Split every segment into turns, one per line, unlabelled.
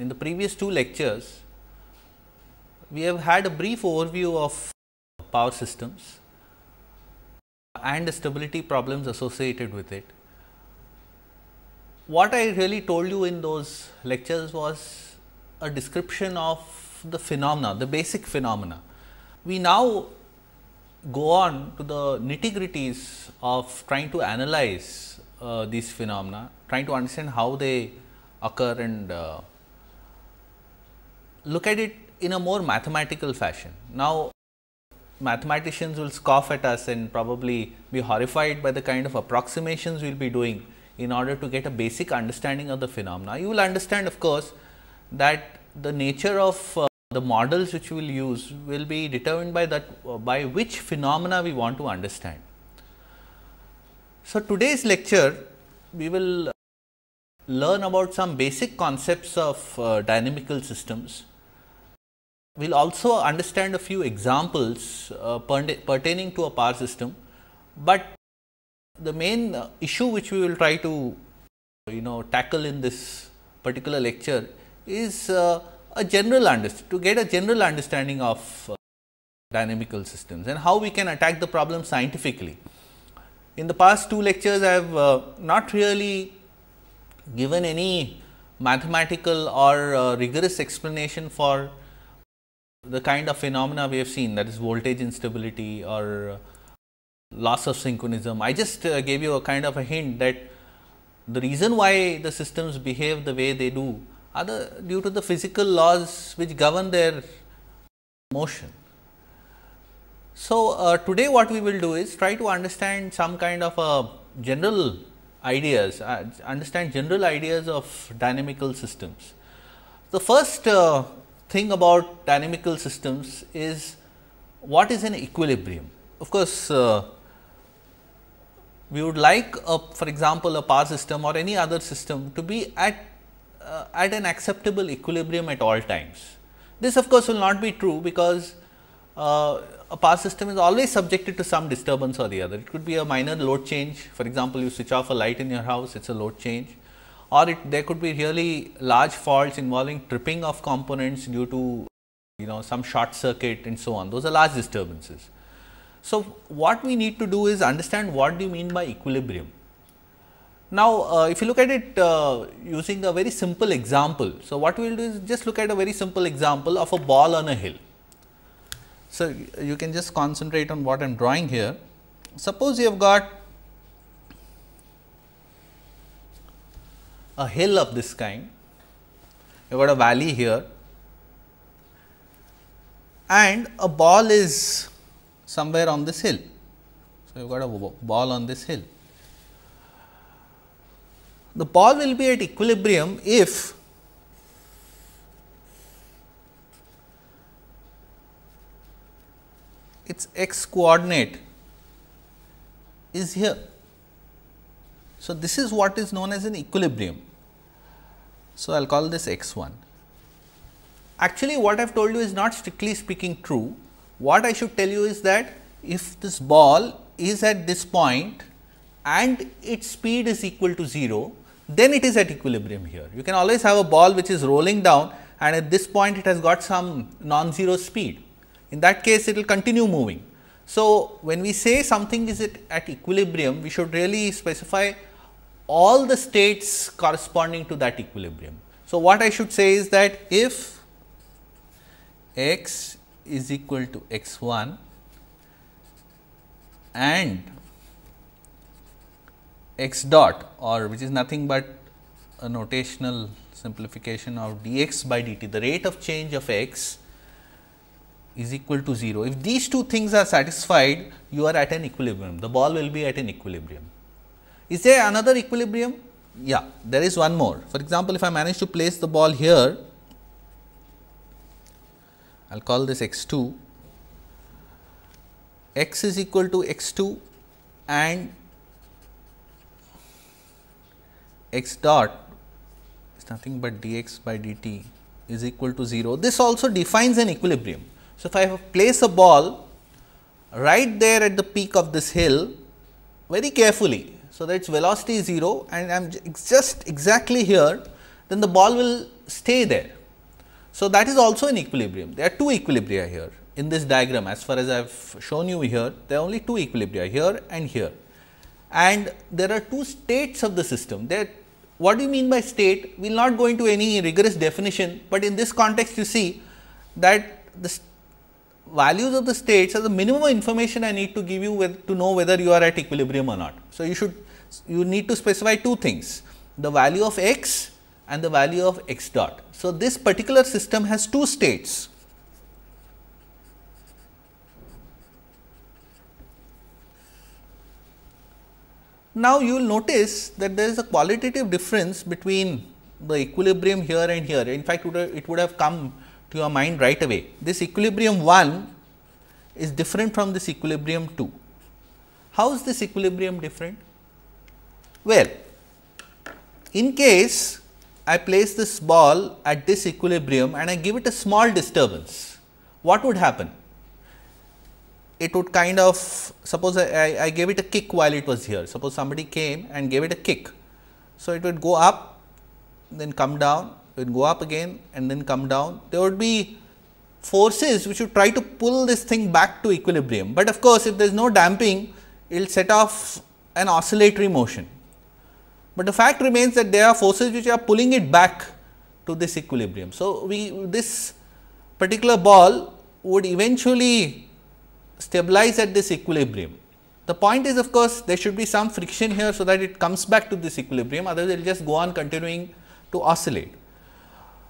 In the previous two lectures, we have had a brief overview of power systems and the stability problems associated with it. What I really told you in those lectures was a description of the phenomena, the basic phenomena. We now go on to the nitty gritties of trying to analyze uh, these phenomena, trying to understand how they occur and uh, look at it in a more mathematical fashion. Now, mathematicians will scoff at us and probably be horrified by the kind of approximations we will be doing in order to get a basic understanding of the phenomena. You will understand of course, that the nature of uh, the models which we will use will be determined by that uh, by which phenomena we want to understand. So, today's lecture we will learn about some basic concepts of uh, dynamical systems we will also understand a few examples uh, pertaining to a power system, but the main uh, issue which we will try to you know tackle in this particular lecture is uh, a general to get a general understanding of uh, dynamical systems and how we can attack the problem scientifically. In the past two lectures I have uh, not really given any mathematical or uh, rigorous explanation for the kind of phenomena we have seen that is voltage instability or loss of synchronism. I just uh, gave you a kind of a hint that the reason why the systems behave the way they do are the, due to the physical laws which govern their motion. So, uh, today what we will do is try to understand some kind of a uh, general ideas, uh, understand general ideas of dynamical systems. The first uh, thing about dynamical systems is what is an equilibrium. Of course, uh, we would like a, for example, a power system or any other system to be at, uh, at an acceptable equilibrium at all times. This of course, will not be true because uh, a power system is always subjected to some disturbance or the other. It could be a minor load change for example, you switch off a light in your house it is a load change or it, there could be really large faults involving tripping of components due to you know some short circuit and so on. Those are large disturbances. So, what we need to do is understand what do you mean by equilibrium. Now, uh, if you look at it uh, using a very simple example. So, what we will do is just look at a very simple example of a ball on a hill. So, you can just concentrate on what I am drawing here. Suppose you have got a hill of this kind, you have got a valley here and a ball is somewhere on this hill. So, you have got a ball on this hill. The ball will be at equilibrium if its x coordinate is here. So, this is what is known as an equilibrium. So, I will call this x 1. Actually, what I have told you is not strictly speaking true. What I should tell you is that if this ball is at this point and its speed is equal to 0, then it is at equilibrium here. You can always have a ball which is rolling down and at this point it has got some non-zero speed. In that case, it will continue moving. So, when we say something is at equilibrium, we should really specify all the states corresponding to that equilibrium. So, what I should say is that if x is equal to x 1 and x dot or which is nothing but a notational simplification of dx by dt, the rate of change of x is equal to 0. If these two things are satisfied, you are at an equilibrium, the ball will be at an equilibrium. Is there another equilibrium? Yeah, there is one more. For example, if I manage to place the ball here, I will call this x 2, x is equal to x 2 and x dot is nothing but dx by dt is equal to 0. This also defines an equilibrium. So, if I place a ball right there at the peak of this hill very carefully, so, that its velocity is 0 and I am just exactly here then the ball will stay there. So, that is also in equilibrium there are two equilibria here in this diagram as far as I have shown you here there are only two equilibria here and here and there are two states of the system that what do you mean by state we will not go into any rigorous definition, but in this context you see that the values of the states are the minimum information I need to give you to know whether you are at equilibrium or not. So, you should you need to specify two things, the value of x and the value of x dot. So, this particular system has two states. Now, you will notice that there is a qualitative difference between the equilibrium here and here. In fact, it would have come to your mind right away. This equilibrium 1 is different from this equilibrium 2. How is this equilibrium different? Well, in case I place this ball at this equilibrium and I give it a small disturbance, what would happen? It would kind of suppose I, I, I gave it a kick while it was here, suppose somebody came and gave it a kick. So, it would go up then come down, it would go up again and then come down. There would be forces which would try to pull this thing back to equilibrium, but of course, if there is no damping it will set off an oscillatory motion but the fact remains that there are forces which are pulling it back to this equilibrium. So, we this particular ball would eventually stabilize at this equilibrium. The point is of course, there should be some friction here so that it comes back to this equilibrium otherwise it will just go on continuing to oscillate.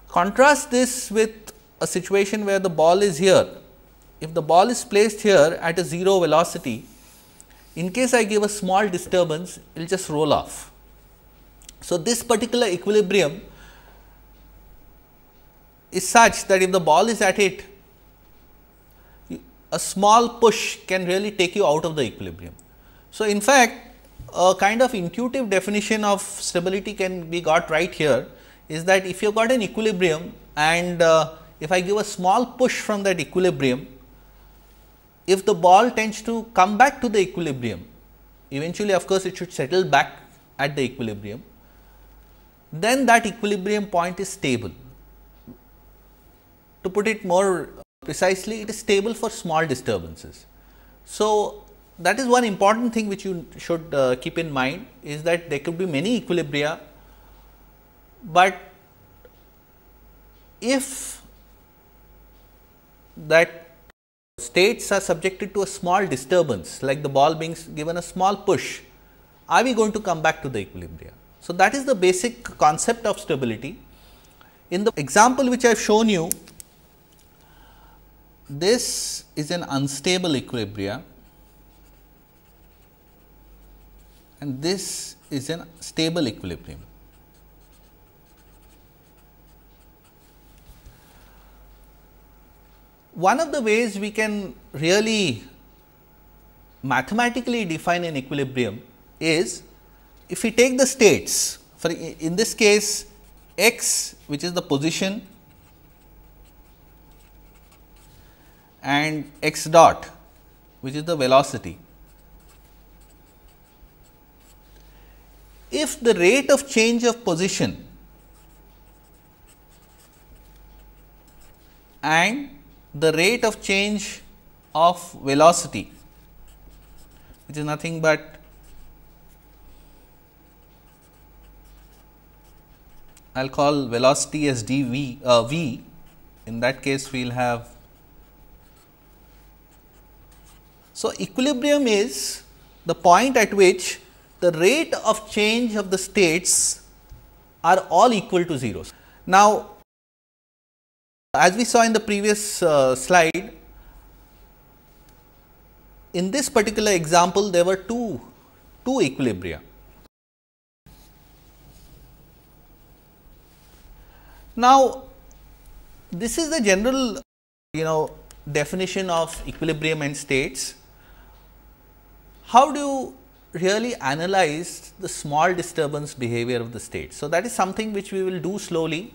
Contrast this with a situation where the ball is here. If the ball is placed here at a 0 velocity, in case I give a small disturbance, it will just roll off. So, this particular equilibrium is such that if the ball is at it, a small push can really take you out of the equilibrium. So, in fact, a kind of intuitive definition of stability can be got right here is that if you got an equilibrium and uh, if I give a small push from that equilibrium, if the ball tends to come back to the equilibrium, eventually of course, it should settle back at the equilibrium then that equilibrium point is stable. To put it more precisely, it is stable for small disturbances. So, that is one important thing which you should uh, keep in mind is that there could be many equilibria, but if that states are subjected to a small disturbance like the ball being given a small push, are we going to come back to the equilibria? So, that is the basic concept of stability. In the example which I have shown you, this is an unstable equilibria and this is an stable equilibrium. One of the ways we can really mathematically define an equilibrium is if we take the states for in this case x which is the position and x dot which is the velocity. If the rate of change of position and the rate of change of velocity which is nothing but I will call velocity as dv uh, v. In that case, we will have. So, equilibrium is the point at which the rate of change of the states are all equal to zeros. Now, as we saw in the previous uh, slide, in this particular example, there were two, two equilibria. Now, this is the general you know definition of equilibrium and states. How do you really analyze the small disturbance behavior of the state? So, that is something which we will do slowly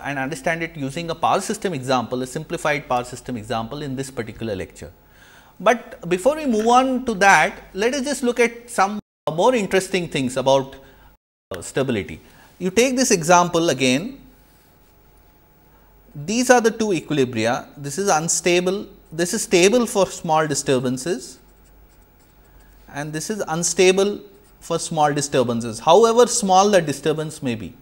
and understand it using a power system example, a simplified power system example in this particular lecture. But before we move on to that, let us just look at some more interesting things about uh, stability. You take this example again these are the two equilibria. This is unstable, this is stable for small disturbances and this is unstable for small disturbances, however small the disturbance may be.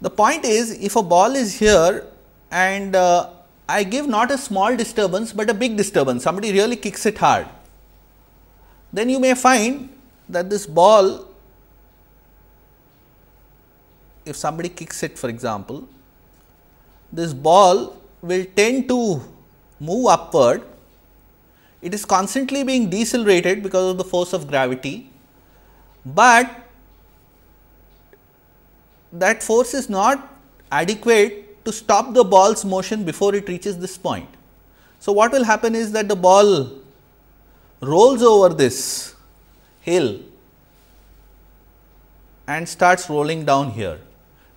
The point is if a ball is here and uh, I give not a small disturbance, but a big disturbance, somebody really kicks it hard, then you may find that this ball, if somebody kicks it for example, this ball will tend to move upward. It is constantly being decelerated because of the force of gravity, but that force is not adequate to stop the ball's motion before it reaches this point. So, what will happen is that the ball rolls over this hill and starts rolling down here.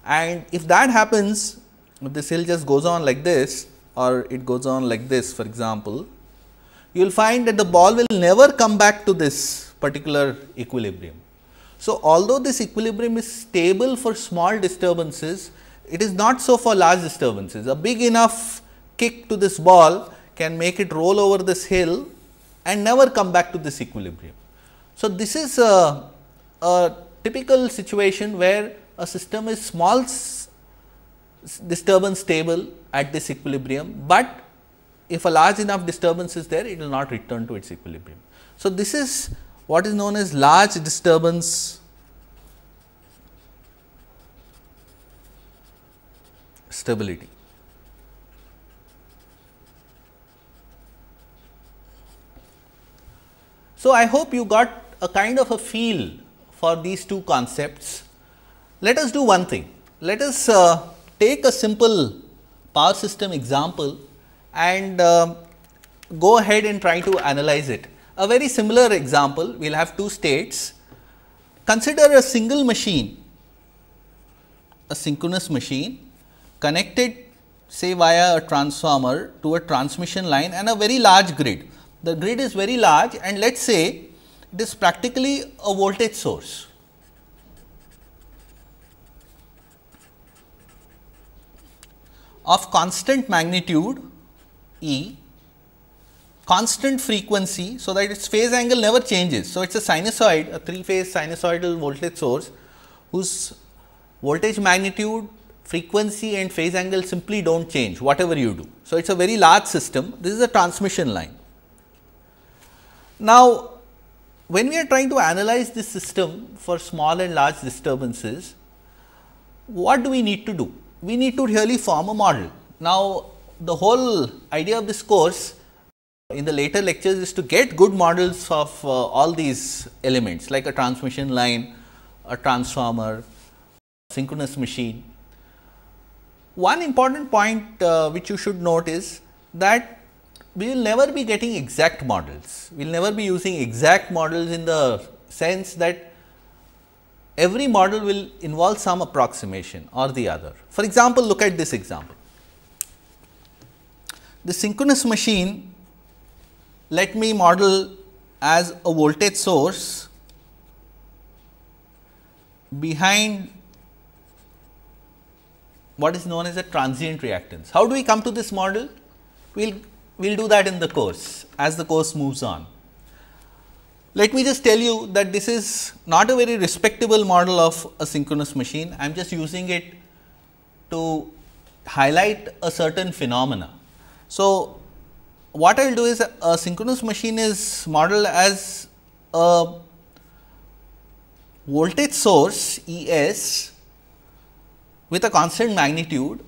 And if that happens, if the cell just goes on like this or it goes on like this for example, you will find that the ball will never come back to this particular equilibrium. So, although this equilibrium is stable for small disturbances, it is not so for large disturbances. A big enough kick to this ball can make it roll over this hill and never come back to this equilibrium. So, this is a, a typical situation where a system is small disturbance stable at this equilibrium, but if a large enough disturbance is there, it will not return to its equilibrium. So, this is what is known as large disturbance stability. So, I hope you got a kind of a feel for these two concepts. Let us do one thing. Let us uh, take a simple power system example and uh, go ahead and try to analyze it. A very similar example, we will have two states. Consider a single machine, a synchronous machine connected say via a transformer to a transmission line and a very large grid. The grid is very large and let us say it is practically a voltage source. of constant magnitude E, constant frequency, so that its phase angle never changes. So, it is a sinusoid, a three phase sinusoidal voltage source whose voltage magnitude, frequency and phase angle simply do not change whatever you do. So, it is a very large system, this is a transmission line. Now, when we are trying to analyze this system for small and large disturbances, what do we need to do? we need to really form a model. Now, the whole idea of this course in the later lectures is to get good models of uh, all these elements like a transmission line, a transformer, synchronous machine. One important point uh, which you should note is that we will never be getting exact models. We will never be using exact models in the sense that every model will involve some approximation or the other. For example, look at this example. The synchronous machine, let me model as a voltage source behind what is known as a transient reactance. How do we come to this model? We will we'll do that in the course as the course moves on. Let me just tell you that this is not a very respectable model of a synchronous machine. I am just using it to highlight a certain phenomena. So, what I will do is a synchronous machine is modeled as a voltage source E s with a constant magnitude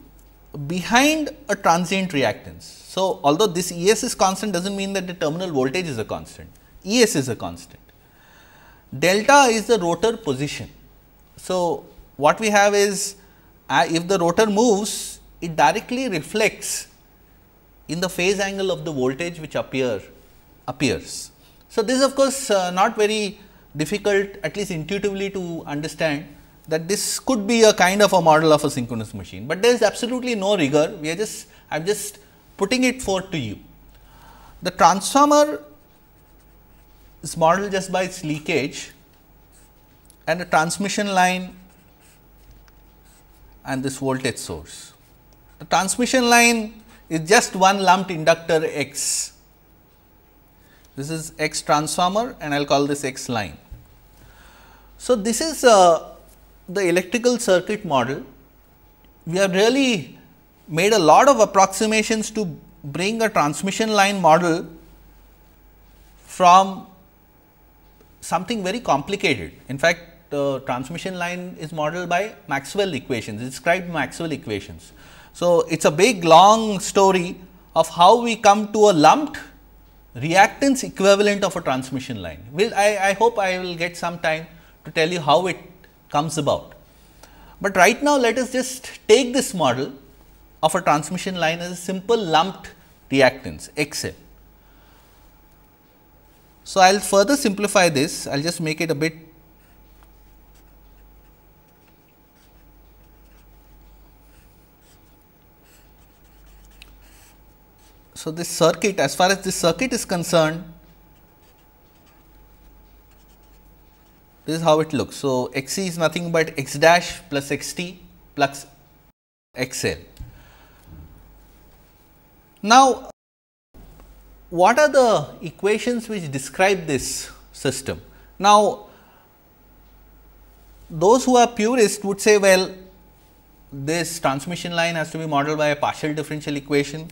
behind a transient reactance. So, although this E s is constant does not mean that the terminal voltage is a constant. Es is a constant. Delta is the rotor position. So, what we have is uh, if the rotor moves, it directly reflects in the phase angle of the voltage which appear appears. So, this is of course, uh, not very difficult at least intuitively to understand that this could be a kind of a model of a synchronous machine, but there is absolutely no rigor. We are just I am just putting it forth to you. The transformer is modeled just by its leakage and a transmission line and this voltage source. The transmission line is just one lumped inductor X. This is X transformer and I will call this X line. So, this is uh, the electrical circuit model. We have really made a lot of approximations to bring a transmission line model from something very complicated. In fact, uh, transmission line is modeled by Maxwell equations, described Maxwell equations. So, it is a big long story of how we come to a lumped reactance equivalent of a transmission line. Will I, I hope I will get some time to tell you how it comes about. But right now, let us just take this model of a transmission line as a simple lumped reactance XL. So, I will further simplify this, I will just make it a bit So, this circuit as far as this circuit is concerned, this is how it looks. So, x e is nothing but x dash plus x t plus x l. Now, what are the equations which describe this system? Now, those who are purists would say, well, this transmission line has to be modeled by a partial differential equation.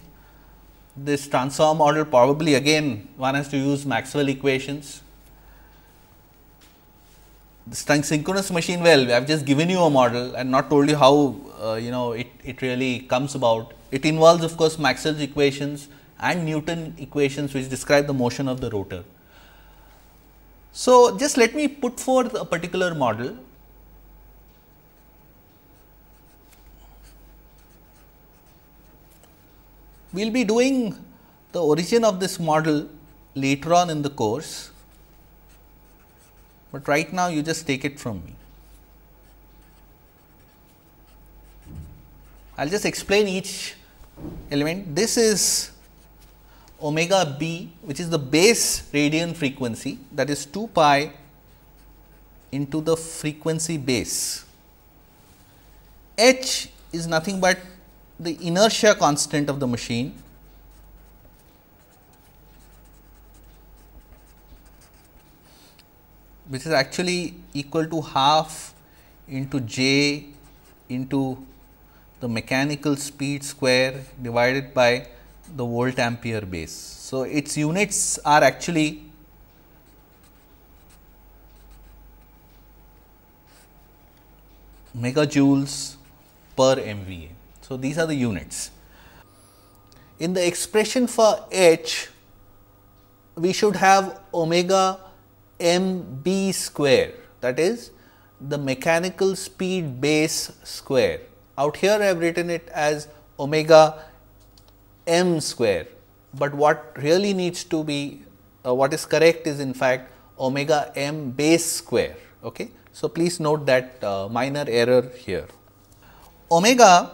This transform model probably again one has to use Maxwell equations. This synchronous machine, well, I have just given you a model and not told you how uh, you know it, it really comes about. It involves of course Maxwell's equations, and Newton equations which describe the motion of the rotor. So, just let me put forth a particular model. We will be doing the origin of this model later on in the course, but right now you just take it from me. I will just explain each element. This is omega b which is the base radian frequency that is 2 pi into the frequency base. H is nothing but the inertia constant of the machine which is actually equal to half into j into the mechanical speed square divided by the volt ampere base. So, its units are actually megajoules per MVA. So, these are the units. In the expression for H, we should have omega m b square that is the mechanical speed base square. Out here I have written it as omega m square, but what really needs to be uh, what is correct is in fact omega m base square. Okay? So, please note that uh, minor error here. Omega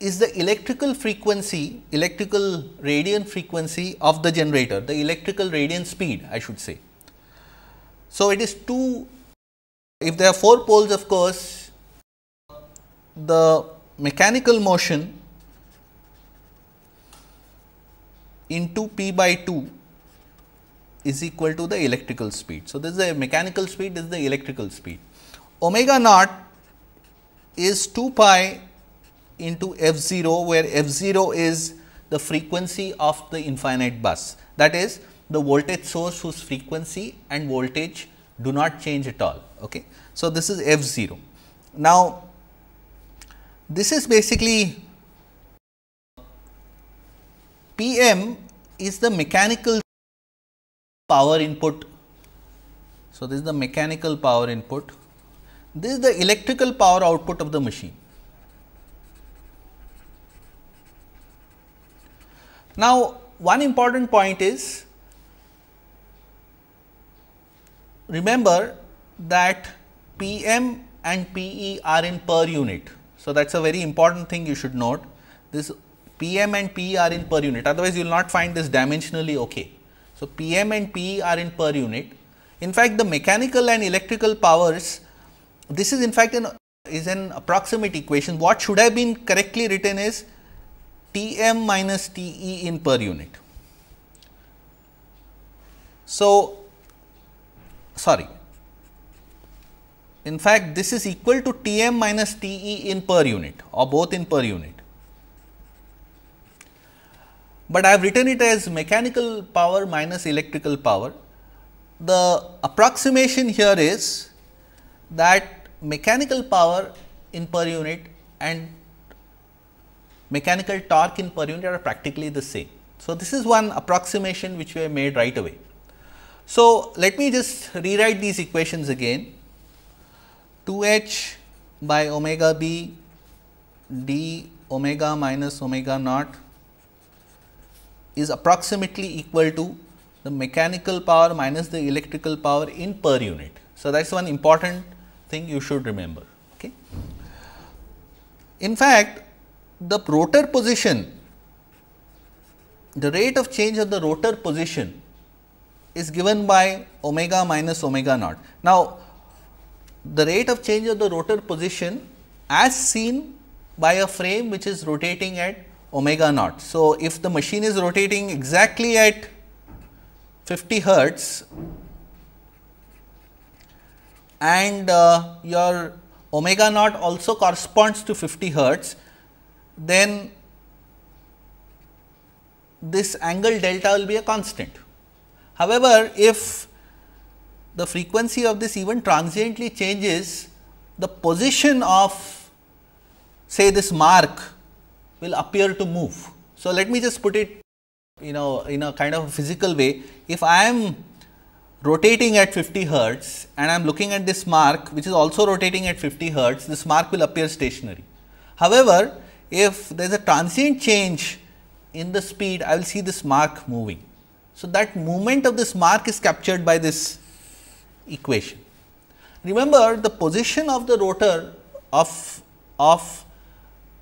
is the electrical frequency, electrical radian frequency of the generator, the electrical radian speed I should say. So, it is 2, if there are 4 poles of course, the mechanical motion into p by 2 is equal to the electrical speed. So, this is the mechanical speed, this is the electrical speed. Omega naught is 2 pi into f 0, where f 0 is the frequency of the infinite bus. That is the voltage source whose frequency and voltage do not change at all. Okay. So, this is f 0. Now, this is basically Pm is the mechanical power input. So, this is the mechanical power input. This is the electrical power output of the machine. Now, one important point is remember that Pm and Pe are in per unit. So, that is a very important thing you should note. This PM and PE are in per unit, otherwise you will not find this dimensionally okay. So, PM and PE are in per unit. In fact, the mechanical and electrical powers, this is in fact an is an approximate equation. What should have been correctly written is Tm minus Te in per unit. So, sorry, in fact, this is equal to Tm minus Te in per unit or both in per unit but I have written it as mechanical power minus electrical power. The approximation here is that mechanical power in per unit and mechanical torque in per unit are practically the same. So, this is one approximation which we have made right away. So, let me just rewrite these equations again 2 h by omega b d omega minus omega naught is approximately equal to the mechanical power minus the electrical power in per unit. So, that is one important thing you should remember. Okay. In fact, the rotor position, the rate of change of the rotor position is given by omega minus omega naught. Now, the rate of change of the rotor position as seen by a frame which is rotating at omega naught. So, if the machine is rotating exactly at 50 hertz and uh, your omega naught also corresponds to 50 hertz, then this angle delta will be a constant. However, if the frequency of this even transiently changes, the position of say this mark will appear to move. So, let me just put it you know in a kind of physical way. If I am rotating at 50 hertz and I am looking at this mark which is also rotating at 50 hertz, this mark will appear stationary. However, if there is a transient change in the speed, I will see this mark moving. So, that movement of this mark is captured by this equation. Remember the position of the rotor of, of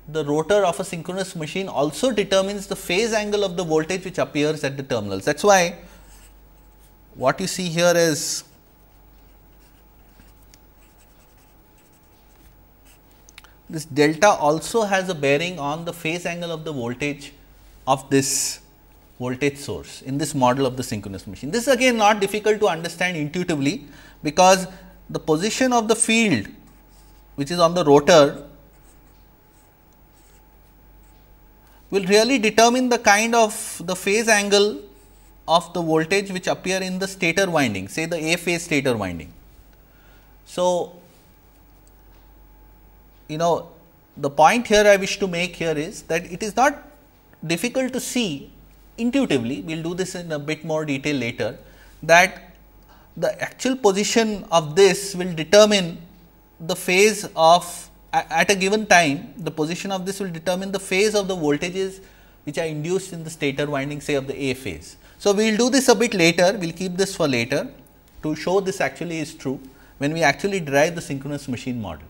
the rotor of a synchronous machine also determines the phase angle of the voltage which appears at the terminals. That is why what you see here is this delta also has a bearing on the phase angle of the voltage of this voltage source in this model of the synchronous machine. This is again not difficult to understand intuitively because the position of the field which is on the rotor will really determine the kind of the phase angle of the voltage which appear in the stator winding say the A phase stator winding. So, you know the point here I wish to make here is that it is not difficult to see intuitively we will do this in a bit more detail later that the actual position of this will determine the phase of at a given time the position of this will determine the phase of the voltages which are induced in the stator winding say of the A phase. So, we will do this a bit later, we will keep this for later to show this actually is true when we actually derive the synchronous machine model.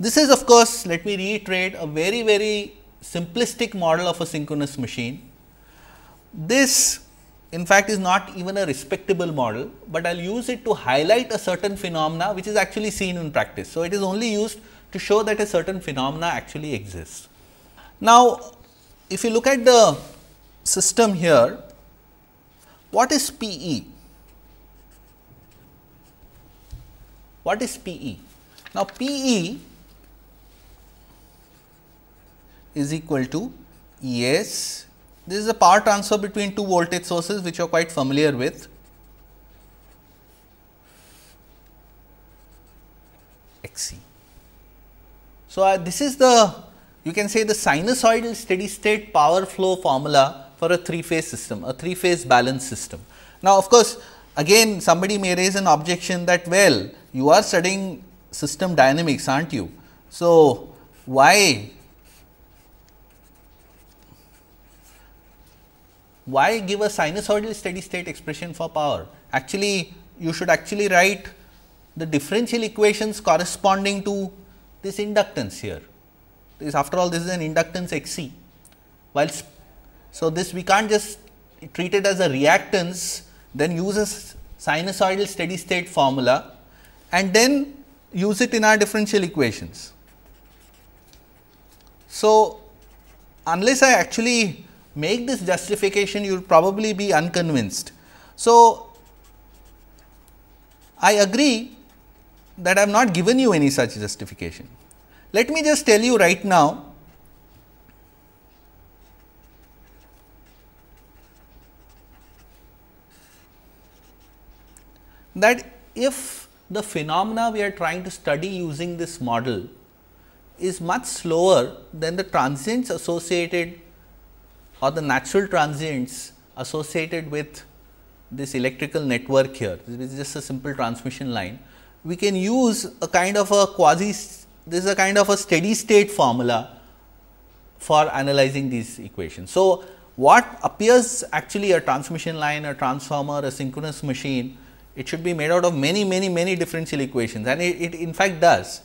This is of course, let me reiterate a very very simplistic model of a synchronous machine. This in fact, is not even a respectable model, but I will use it to highlight a certain phenomena which is actually seen in practice. So, it is only used to show that a certain phenomena actually exists. Now, if you look at the system here, what is PE? What is PE? Now, PE is equal to ES. This is a power transfer between two voltage sources which you are quite familiar with. XC. So, uh, this is the you can say the sinusoidal steady state power flow formula for a three phase system, a three phase balanced system. Now, of course, again somebody may raise an objection that well you are studying system dynamics aren't you. So, why why give a sinusoidal steady state expression for power? Actually, you should actually write the differential equations corresponding to this inductance here. This after all this is an inductance Xc while so this we can't just treat it as a reactance then use a sinusoidal steady state formula and then use it in our differential equations. So, unless I actually make this justification you will probably be unconvinced. So, I agree that I have not given you any such justification. Let me just tell you right now that if the phenomena we are trying to study using this model is much slower than the transients associated or the natural transients associated with this electrical network here, this is just a simple transmission line we can use a kind of a quasi this is a kind of a steady state formula for analyzing these equations. So, what appears actually a transmission line, a transformer, a synchronous machine, it should be made out of many, many, many differential equations and it, it in fact does.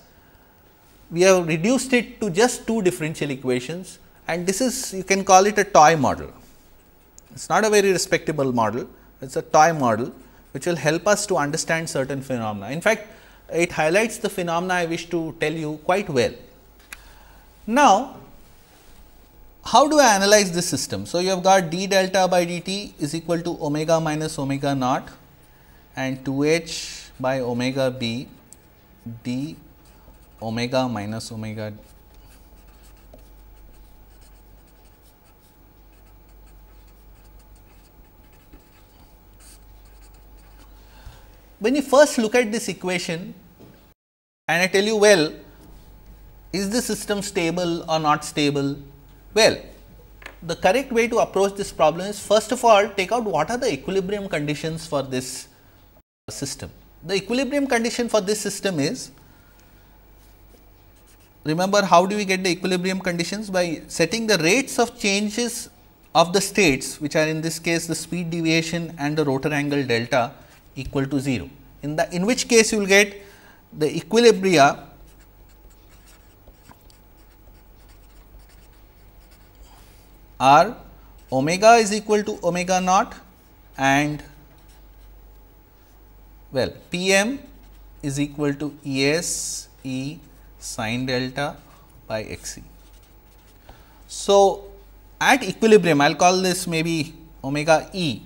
We have reduced it to just two differential equations and this is you can call it a toy model. It is not a very respectable model, it is a toy model which will help us to understand certain phenomena. In fact, it highlights the phenomena I wish to tell you quite well. Now, how do I analyze this system? So, you have got d delta by dt is equal to omega minus omega naught and 2 h by omega b d omega minus omega when you first look at this equation and I tell you well is the system stable or not stable? Well, the correct way to approach this problem is first of all take out what are the equilibrium conditions for this system. The equilibrium condition for this system is remember how do we get the equilibrium conditions by setting the rates of changes of the states which are in this case the speed deviation and the rotor angle delta equal to 0. In the in which case you will get the equilibria are omega is equal to omega naught and well P m is equal to E s E sine delta by x e. So, at equilibrium I will call this maybe omega E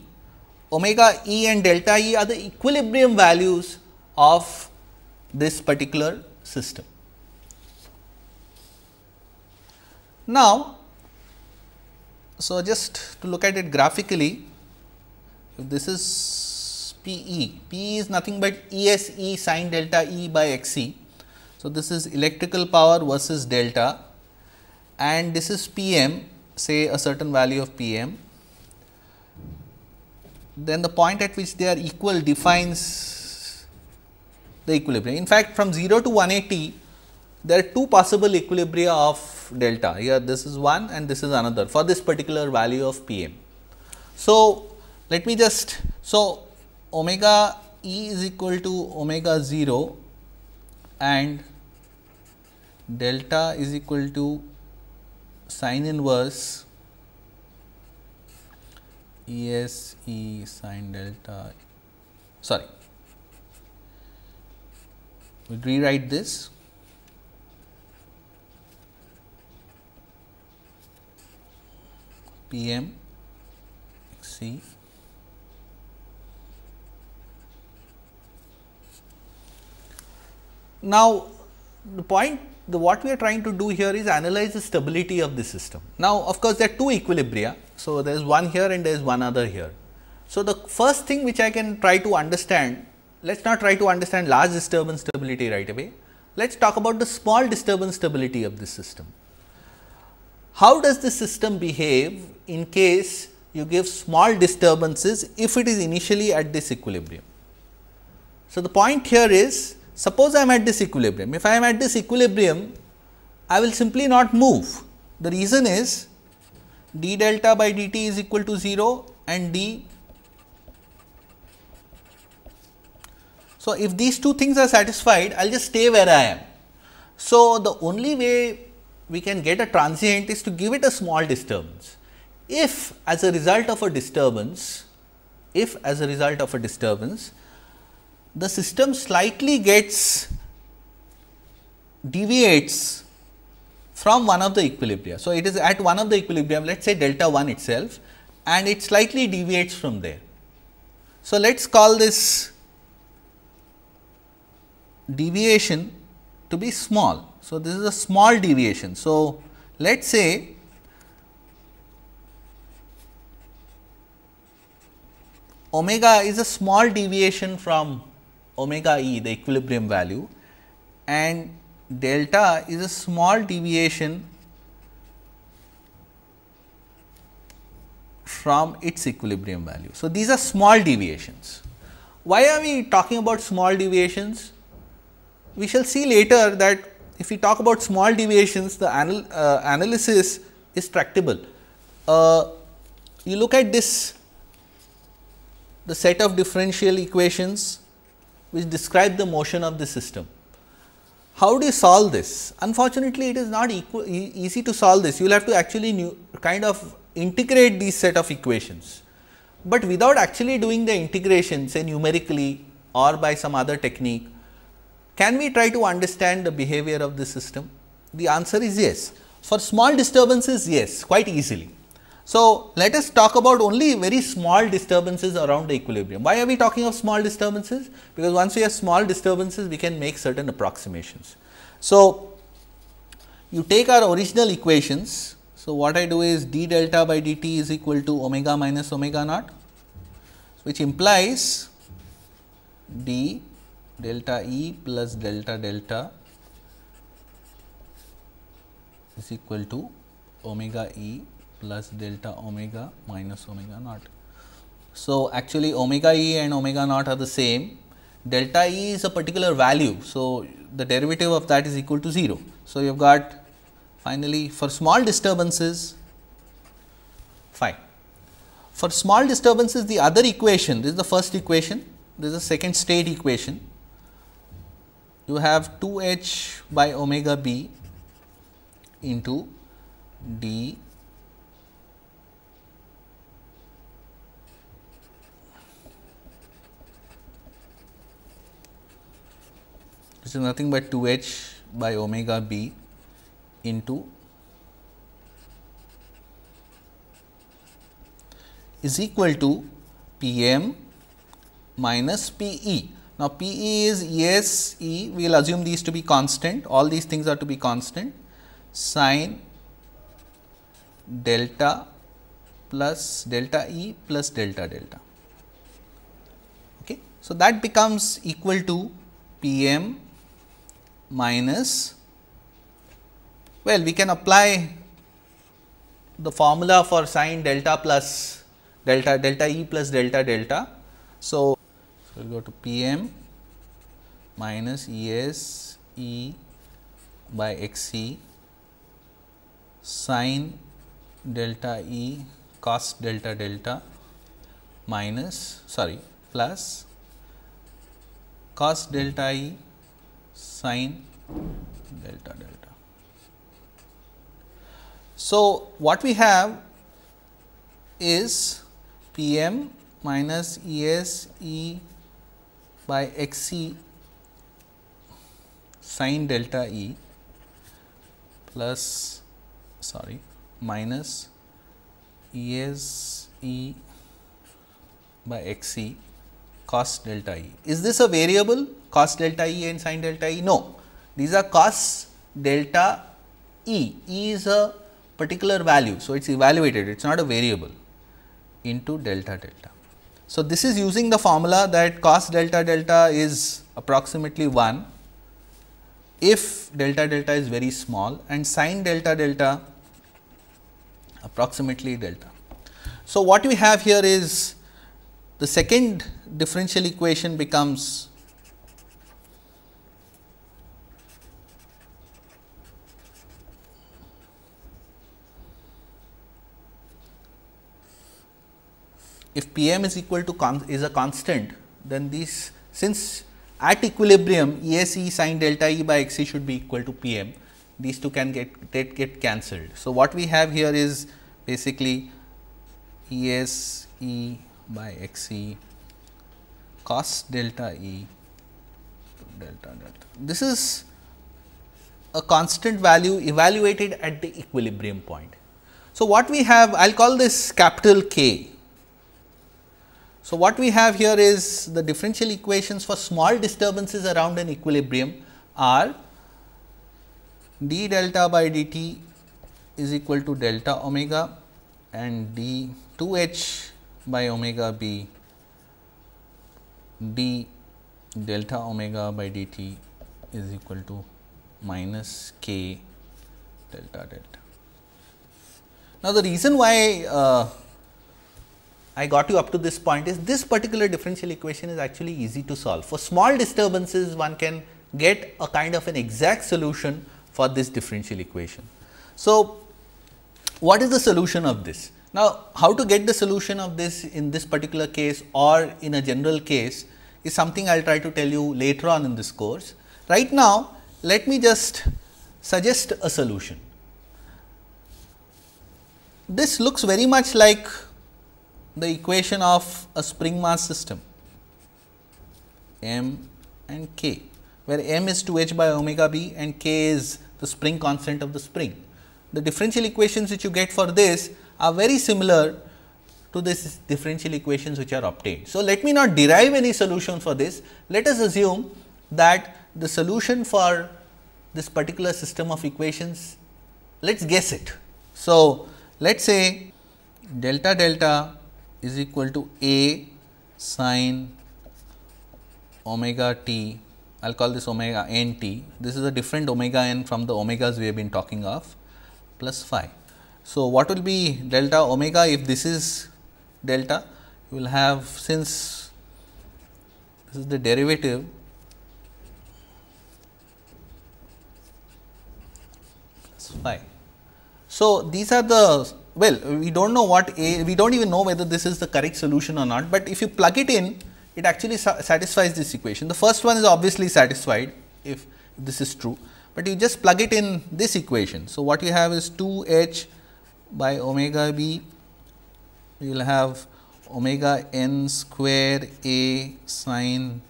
omega E and delta E are the equilibrium values of this particular system. Now, so just to look at it graphically, if this is PE, PE is nothing but ESE sine delta E by XE. So, this is electrical power versus delta and this is PM say a certain value of PM then the point at which they are equal defines the equilibrium. In fact, from 0 to 180, there are two possible equilibria of delta. Here this is one and this is another for this particular value of Pm. So, let me just, so omega E is equal to omega 0 and delta is equal to sine inverse E s E sine delta sorry we we'll rewrite this C. Now, the point the what we are trying to do here is analyze the stability of the system. Now, of course, there are two equilibria so, there is one here and there is one other here. So, the first thing which I can try to understand, let us not try to understand large disturbance stability right away. Let us talk about the small disturbance stability of this system. How does the system behave in case you give small disturbances if it is initially at this equilibrium? So, the point here is suppose I am at this equilibrium. If I am at this equilibrium, I will simply not move. The reason is d delta by dt is equal to 0 and d. So, if these two things are satisfied, I will just stay where I am. So, the only way we can get a transient is to give it a small disturbance. If as a result of a disturbance, if as a result of a disturbance, the system slightly gets deviates from one of the equilibria. So, it is at one of the equilibrium let us say delta 1 itself and it slightly deviates from there. So, let us call this deviation to be small. So, this is a small deviation. So, let us say omega is a small deviation from omega e the equilibrium value and delta is a small deviation from its equilibrium value. So, these are small deviations. Why are we talking about small deviations? We shall see later that if we talk about small deviations, the anal, uh, analysis is tractable. Uh, you look at this, the set of differential equations which describe the motion of the system. How do you solve this? Unfortunately, it is not e easy to solve this. You will have to actually kind of integrate these set of equations. But without actually doing the integration say numerically or by some other technique, can we try to understand the behavior of the system? The answer is yes. For small disturbances, yes, quite easily. So, let us talk about only very small disturbances around the equilibrium. Why are we talking of small disturbances? Because once we have small disturbances, we can make certain approximations. So, you take our original equations. So, what I do is d delta by dt is equal to omega minus omega naught, which implies d delta E plus delta delta is equal to omega E plus delta omega minus omega naught. So, actually omega e and omega naught are the same delta e is a particular value. So, the derivative of that is equal to 0. So, you have got finally, for small disturbances phi. For small disturbances the other equation this is the first equation this is the second state equation you have 2 h by omega b into d is nothing but 2 h by omega b into is equal to P m minus P e. Now, P e is E s e we will assume these to be constant all these things are to be constant sine delta plus delta E plus delta delta. Okay. So, that becomes equal to P m minus well we can apply the formula for sine delta plus delta delta E plus delta delta. So, so we will go to P m minus E s E by x e sine delta E cos delta delta minus sorry plus cos delta E sine delta delta. So, what we have is P m minus E s E by x c sine delta E plus sorry minus E s E by x c cos delta E. Is this a variable cos delta E and sin delta E? No, these are cos delta E. E is a particular value. So, it is evaluated, it is not a variable into delta delta. So, this is using the formula that cos delta delta is approximately 1 if delta delta is very small and sine delta delta approximately delta. So, what we have here is the second differential equation becomes if Pm is equal to is a constant, then these since at equilibrium ESE sine delta E by XE should be equal to Pm, these two can get that get cancelled. So, what we have here is basically ESE by XE cos delta E delta delta. This is a constant value evaluated at the equilibrium point. So, what we have I will call this capital K. So, what we have here is the differential equations for small disturbances around an equilibrium are d delta by dt is equal to delta omega and d 2h by omega b d delta omega by dt is equal to minus k delta delta. Now, the reason why uh, I got you up to this point is this particular differential equation is actually easy to solve. For small disturbances, one can get a kind of an exact solution for this differential equation. So, what is the solution of this? Now, how to get the solution of this in this particular case or in a general case is something I will try to tell you later on in this course. Right now, let me just suggest a solution. This looks very much like the equation of a spring mass system m and k, where m is 2 h by omega b and k is the spring constant of the spring. The differential equations which you get for this are very similar to these differential equations which are obtained. So, let me not derive any solution for this. Let us assume that the solution for this particular system of equations, let us guess it. So, let us say delta delta is equal to A sine omega t, I will call this omega n t, this is a different omega n from the omegas we have been talking of plus phi. So, what will be delta omega if this is delta? You will have since this is the derivative phi. So, these are the well we do not know what a we do not even know whether this is the correct solution or not, but if you plug it in it actually sa satisfies this equation. The first one is obviously satisfied if this is true, but you just plug it in this equation. So, what you have is 2 h by omega b, we will have omega n square a sine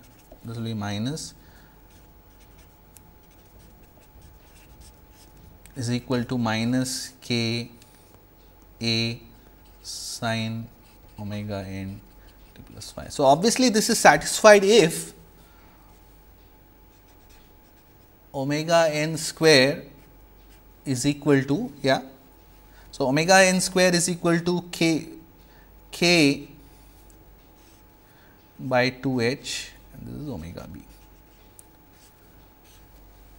this will be minus is equal to minus k a sine omega n t plus phi. So, obviously, this is satisfied if omega n square is equal to yeah so, omega n square is equal to k k by 2 h and this is omega b.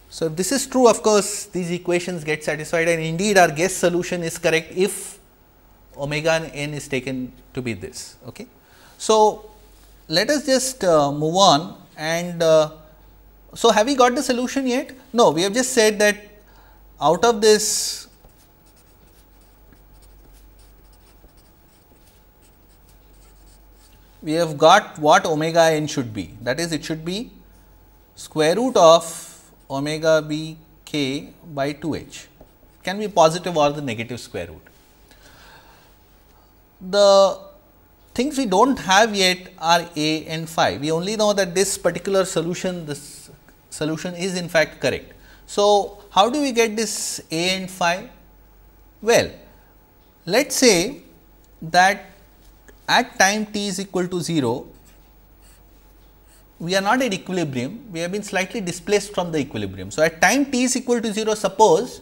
So, if this is true of course, these equations get satisfied and indeed our guess solution is correct if omega n is taken to be this. Okay. So, let us just uh, move on and uh, so have we got the solution yet? No, we have just said that out of this we have got what omega n should be. That is, it should be square root of omega b k by 2 h. can be positive or the negative square root. The things we do not have yet are a and phi. We only know that this particular solution, this solution is in fact correct. So, how do we get this a and phi? Well, let us say that at time t is equal to 0, we are not at equilibrium, we have been slightly displaced from the equilibrium. So, at time t is equal to 0, suppose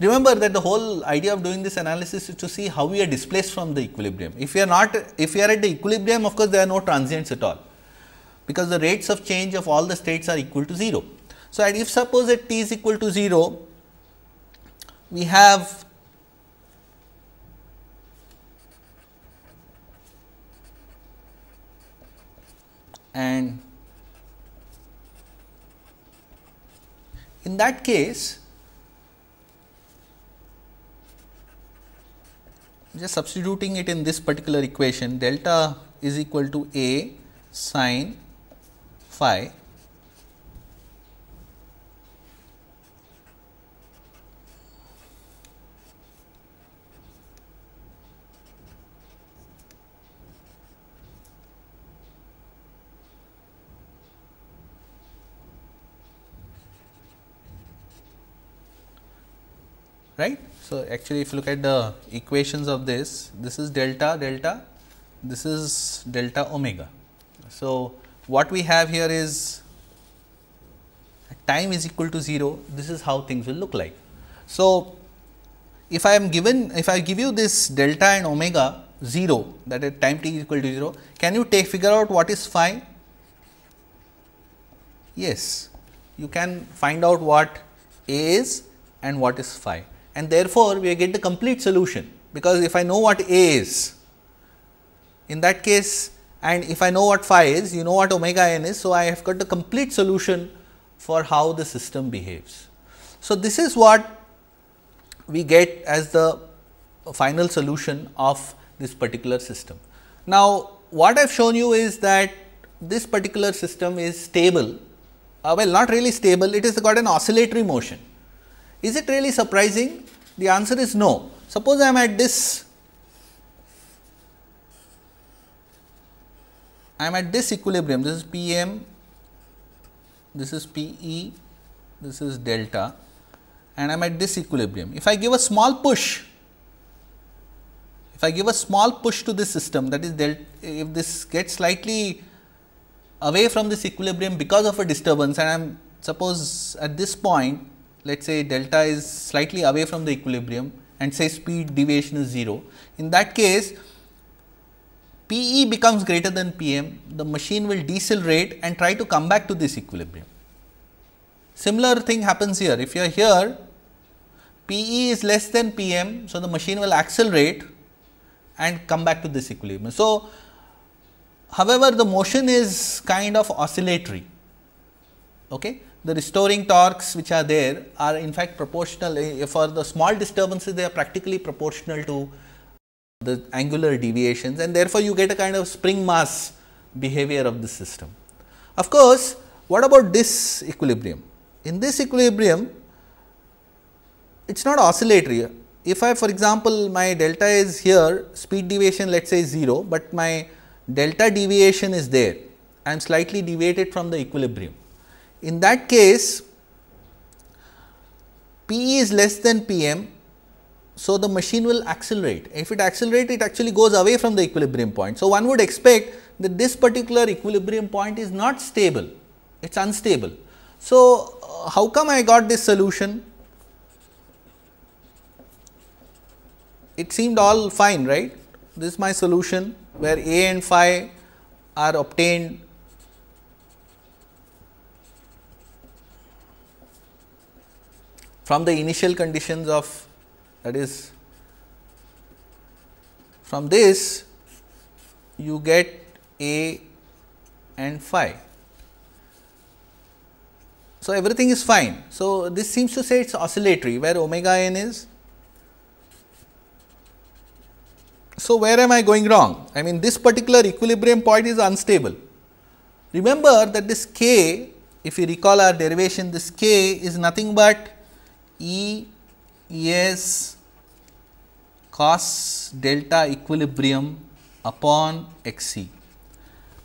remember that the whole idea of doing this analysis is to see how we are displaced from the equilibrium. If we are not, if we are at the equilibrium, of course, there are no transients at all, because the rates of change of all the states are equal to 0. So, if suppose at t is equal to 0, we have and in that case just substituting it in this particular equation delta is equal to a sine phi right. So, actually if you look at the equations of this, this is delta delta, this is delta omega. So, what we have here is time is equal to 0, this is how things will look like. So, if I am given, if I give you this delta and omega 0 that at time t is equal to 0, can you take figure out what is phi? Yes, you can find out what a is and what is phi and therefore, we get the complete solution because if I know what A is in that case and if I know what phi is you know what omega n is. So, I have got the complete solution for how the system behaves. So, this is what we get as the final solution of this particular system. Now, what I have shown you is that this particular system is stable, uh, well not really stable, it has got an oscillatory motion. Is it really surprising? The answer is no. Suppose I am at this, I am at this equilibrium, this is P m, this is P e, this is delta and I am at this equilibrium. If I give a small push, if I give a small push to this system that is delta, if this gets slightly away from this equilibrium because of a disturbance and I am suppose at this point let us say delta is slightly away from the equilibrium and say speed deviation is 0. In that case, PE becomes greater than PM, the machine will decelerate and try to come back to this equilibrium. Similar thing happens here. If you are here, PE is less than PM, so the machine will accelerate and come back to this equilibrium. So, however, the motion is kind of oscillatory. Okay? the restoring torques which are there are in fact proportional eh, eh, for the small disturbances they are practically proportional to the angular deviations and therefore, you get a kind of spring mass behavior of the system. Of course, what about this equilibrium? In this equilibrium, it is not oscillatory. If I for example, my delta is here speed deviation let us say 0, but my delta deviation is there, I am slightly deviated from the equilibrium. In that case, P is less than P m. So, the machine will accelerate. If it accelerates, it actually goes away from the equilibrium point. So, one would expect that this particular equilibrium point is not stable, it is unstable. So, uh, how come I got this solution? It seemed all fine, right? This is my solution where A and phi are obtained from the initial conditions of that is from this you get A and phi. So, everything is fine. So, this seems to say it is oscillatory where omega n is. So, where am I going wrong? I mean this particular equilibrium point is unstable. Remember that this k if you recall our derivation this k is nothing but E S cos delta equilibrium upon x e.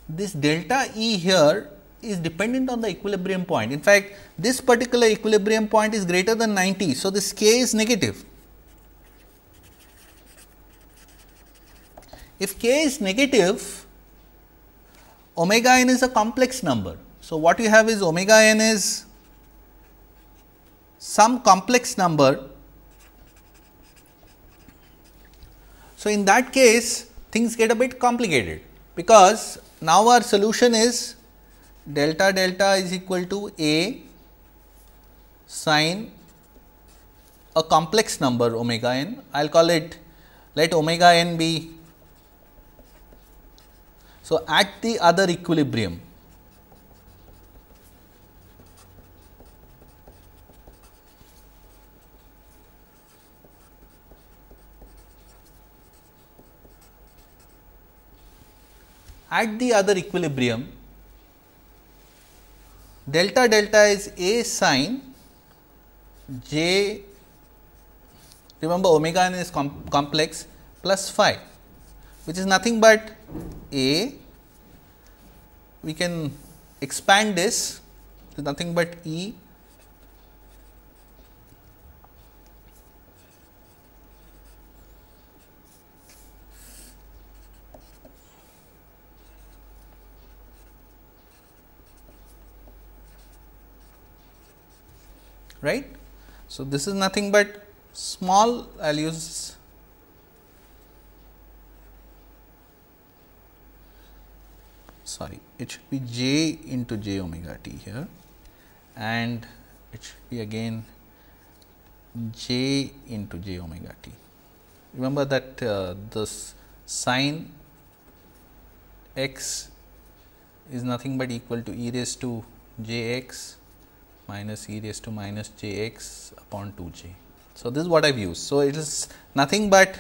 This delta E here is dependent on the equilibrium point. In fact, this particular equilibrium point is greater than 90. So, this k is negative. If k is negative, omega n is a complex number. So, what you have is omega n is some complex number. So, in that case things get a bit complicated because now our solution is delta delta is equal to a sine a complex number omega n. I will call it let omega n be. So, at the other equilibrium At the other equilibrium, delta delta is A sine j remember omega n is com complex plus phi which is nothing but A we can expand this to nothing but E right. So, this is nothing but small I will use sorry it should be j into j omega t here and it should be again j into j omega t. Remember that uh, this sine x is nothing but equal to e raised to j x minus e raised to minus j x upon 2 j. So, this is what I have used. So, it is nothing but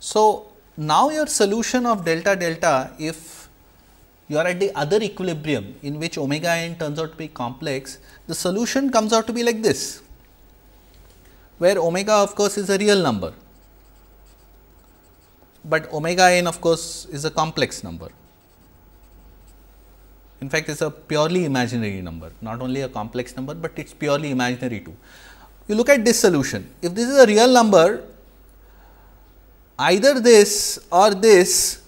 So, now your solution of delta delta if you are at the other equilibrium in which omega n turns out to be complex, the solution comes out to be like this where omega of course is a real number, but omega n of course is a complex number. In fact, it is a purely imaginary number, not only a complex number, but it is purely imaginary too. You look at this solution, if this is a real number, either this or this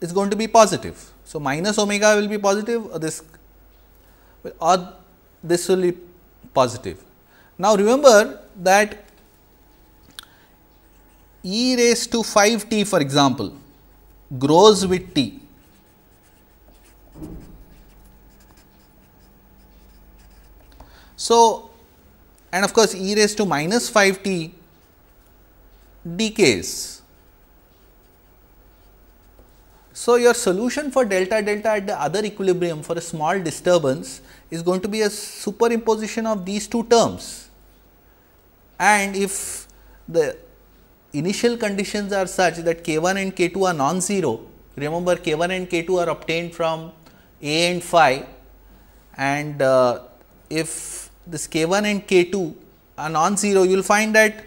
is going to be positive. So, minus omega will be positive or this or this will be positive. Now, remember that e raised to 5 t for example, grows with t. So, and of course, e raised to minus 5 t decays. So, your solution for delta delta at the other equilibrium for a small disturbance is going to be a superimposition of these two terms and if the initial conditions are such that k 1 and k 2 are non-zero, remember k 1 and k 2 are obtained from a and phi and uh, if this k 1 and k 2 are non-zero, you will find that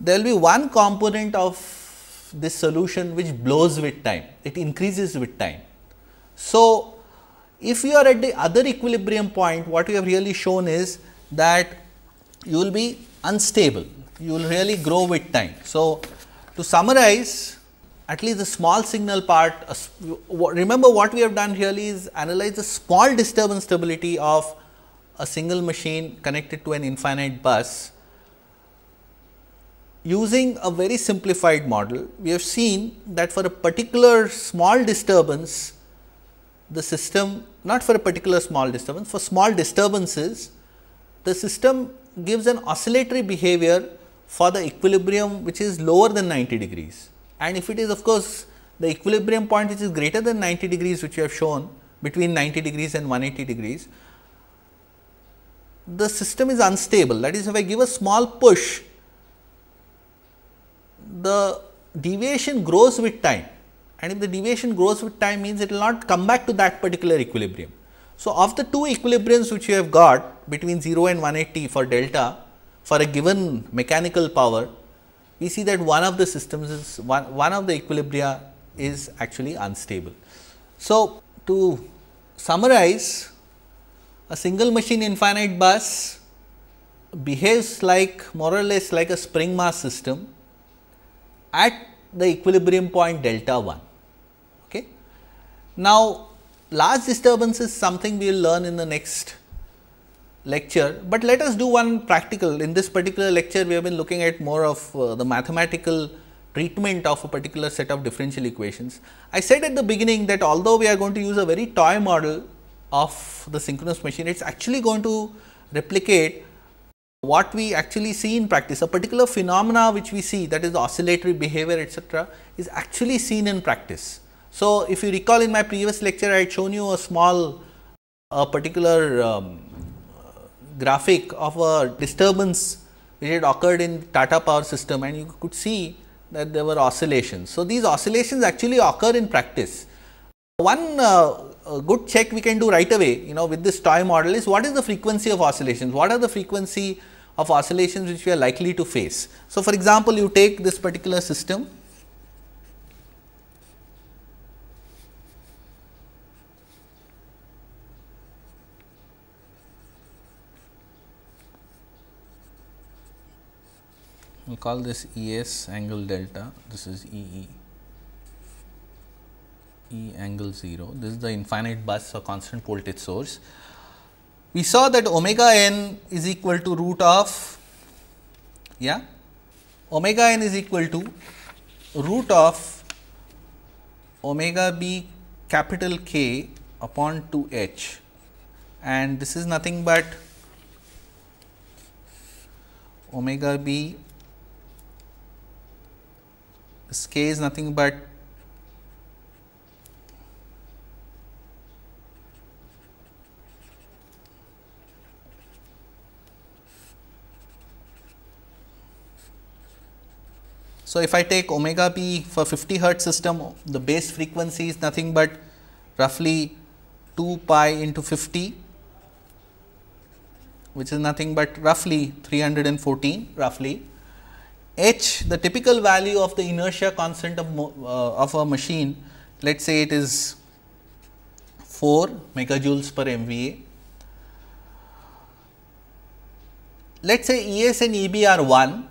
there will be one component of this solution which blows with time, it increases with time. So, if you are at the other equilibrium point, what we have really shown is that you will be unstable. You will really grow with time. So, to summarize at least the small signal part, remember what we have done really is analyze the small disturbance stability of a single machine connected to an infinite bus. Using a very simplified model, we have seen that for a particular small disturbance, the system not for a particular small disturbance, for small disturbances, the system gives an oscillatory behavior for the equilibrium which is lower than 90 degrees. And if it is of course, the equilibrium point which is greater than 90 degrees which we have shown between 90 degrees and 180 degrees, the system is unstable. That is if I give a small push, the deviation grows with time and if the deviation grows with time means it will not come back to that particular equilibrium. So, of the two equilibriums which you have got between 0 and 180 for delta for a given mechanical power, we see that one of the systems is one, one of the equilibria is actually unstable. So, to summarize a single machine infinite bus behaves like more or less like a spring mass system at the equilibrium point delta 1. Okay. Now, large disturbance is something we will learn in the next lecture, but let us do one practical. In this particular lecture, we have been looking at more of uh, the mathematical treatment of a particular set of differential equations. I said at the beginning that although we are going to use a very toy model of the synchronous machine, it is actually going to replicate what we actually see in practice. A particular phenomena which we see that is the oscillatory behavior etc., is actually seen in practice. So, if you recall in my previous lecture, I had shown you a small a particular um, graphic of a disturbance which had occurred in Tata power system and you could see that there were oscillations. So, these oscillations actually occur in practice. One uh, good check we can do right away you know with this toy model is what is the frequency of oscillations, what are the frequency of oscillations which we are likely to face. So, for example, you take this particular system we will call this ES angle delta, this is E E angle 0, this is the infinite bus or constant voltage source. We saw that omega n is equal to root of, yeah, omega n is equal to root of omega b capital K upon 2 h and this is nothing but omega b this k is nothing but So, if I take omega b for 50 hertz system, the base frequency is nothing but roughly 2 pi into 50, which is nothing but roughly 314 roughly h the typical value of the inertia constant of, uh, of a machine let us say it is 4 megajoules per MVA. Let us say ES and EB are 1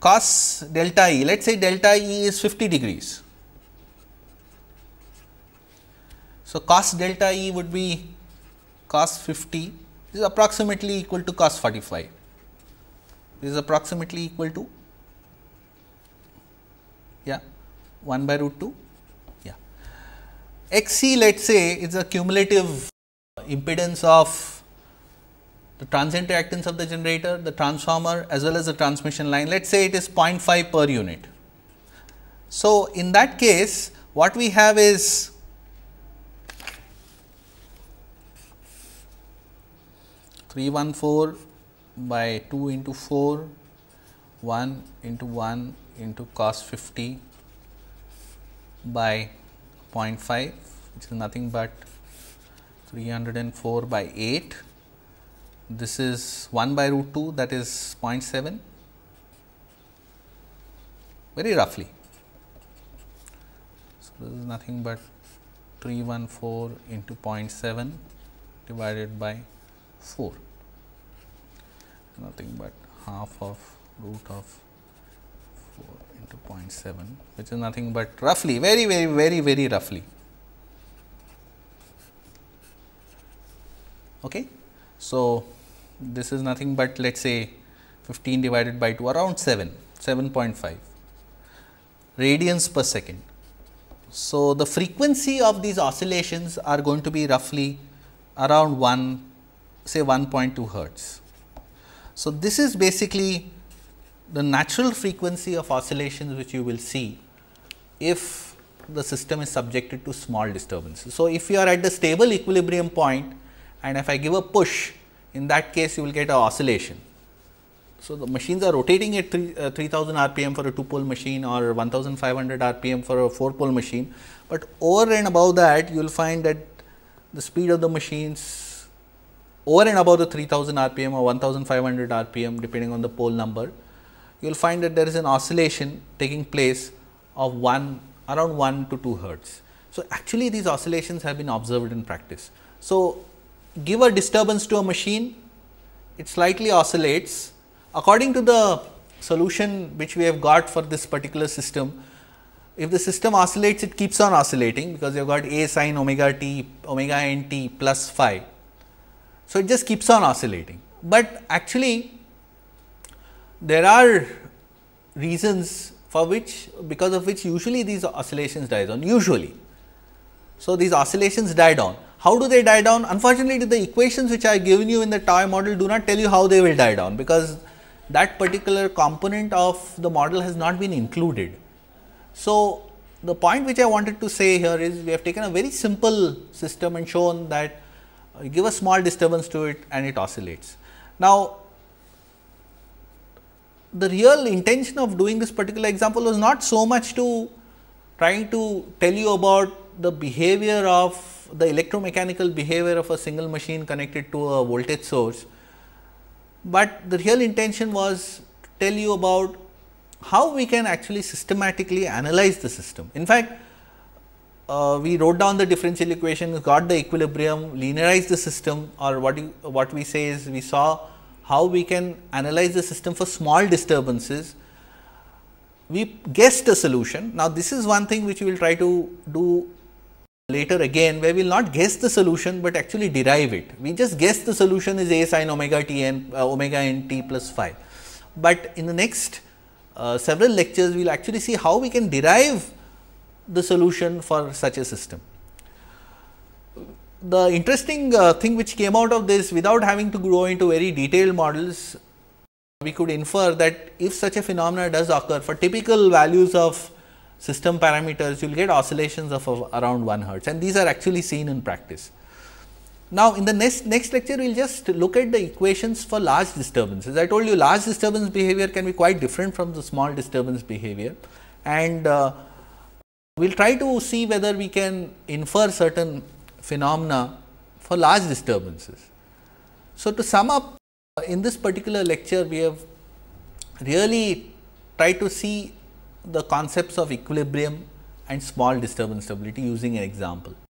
cos delta E let us say delta E is 50 degrees. So, cos delta E would be cos 50 is approximately equal to cos 45 is approximately equal to yeah 1 by root 2 yeah xc let us say is a cumulative impedance of the transient reactance of the generator, the transformer as well as the transmission line. Let us say it is 0.5 per unit. So, in that case what we have is Three one four by 2 into 4, 1 into 1 into cos 50 by 0.5 which is nothing but 304 by 8. This is 1 by root 2 that is 0.7 very roughly. So, this is nothing but 314 into 0.7 divided by 4 nothing but half of root of into 0.7 which is nothing but roughly very very very very roughly. Okay. So, this is nothing but let us say 15 divided by 2 around 7 7.5 radians per second. So, the frequency of these oscillations are going to be roughly around 1 say 1.2 hertz. So, this is basically the natural frequency of oscillations which you will see if the system is subjected to small disturbances. So, if you are at the stable equilibrium point and if I give a push in that case you will get a oscillation. So, the machines are rotating at uh, 3000 rpm for a 2 pole machine or 1500 rpm for a 4 pole machine, but over and above that you will find that the speed of the machines over and above the 3000 rpm or 1500 rpm depending on the pole number you will find that there is an oscillation taking place of 1 around 1 to 2 hertz. So, actually these oscillations have been observed in practice. So, give a disturbance to a machine, it slightly oscillates according to the solution which we have got for this particular system. If the system oscillates, it keeps on oscillating because you have got a sine omega t omega n t plus phi. So, it just keeps on oscillating, but actually there are reasons for which because of which usually these oscillations die down usually. So, these oscillations die down. How do they die down? Unfortunately, the equations which I have given you in the toy model do not tell you how they will die down because that particular component of the model has not been included. So, the point which I wanted to say here is we have taken a very simple system and shown that uh, give a small disturbance to it and it oscillates. Now, the real intention of doing this particular example was not so much to trying to tell you about the behavior of the electromechanical behavior of a single machine connected to a voltage source, but the real intention was to tell you about how we can actually systematically analyze the system. In fact, uh, we wrote down the differential equation, got the equilibrium, linearized the system or what you, what we say is we saw how we can analyze the system for small disturbances, we guessed a solution. Now, this is one thing which we will try to do later again where we will not guess the solution, but actually derive it. We just guess the solution is a sine omega t n uh, omega n t plus phi, but in the next uh, several lectures we will actually see how we can derive the solution for such a system the interesting uh, thing which came out of this without having to go into very detailed models, we could infer that if such a phenomena does occur for typical values of system parameters, you will get oscillations of, of around 1 hertz and these are actually seen in practice. Now, in the next, next lecture, we will just look at the equations for large disturbances. I told you large disturbance behavior can be quite different from the small disturbance behavior and uh, we will try to see whether we can infer certain phenomena for large disturbances. So, to sum up uh, in this particular lecture we have really tried to see the concepts of equilibrium and small disturbance stability using an example.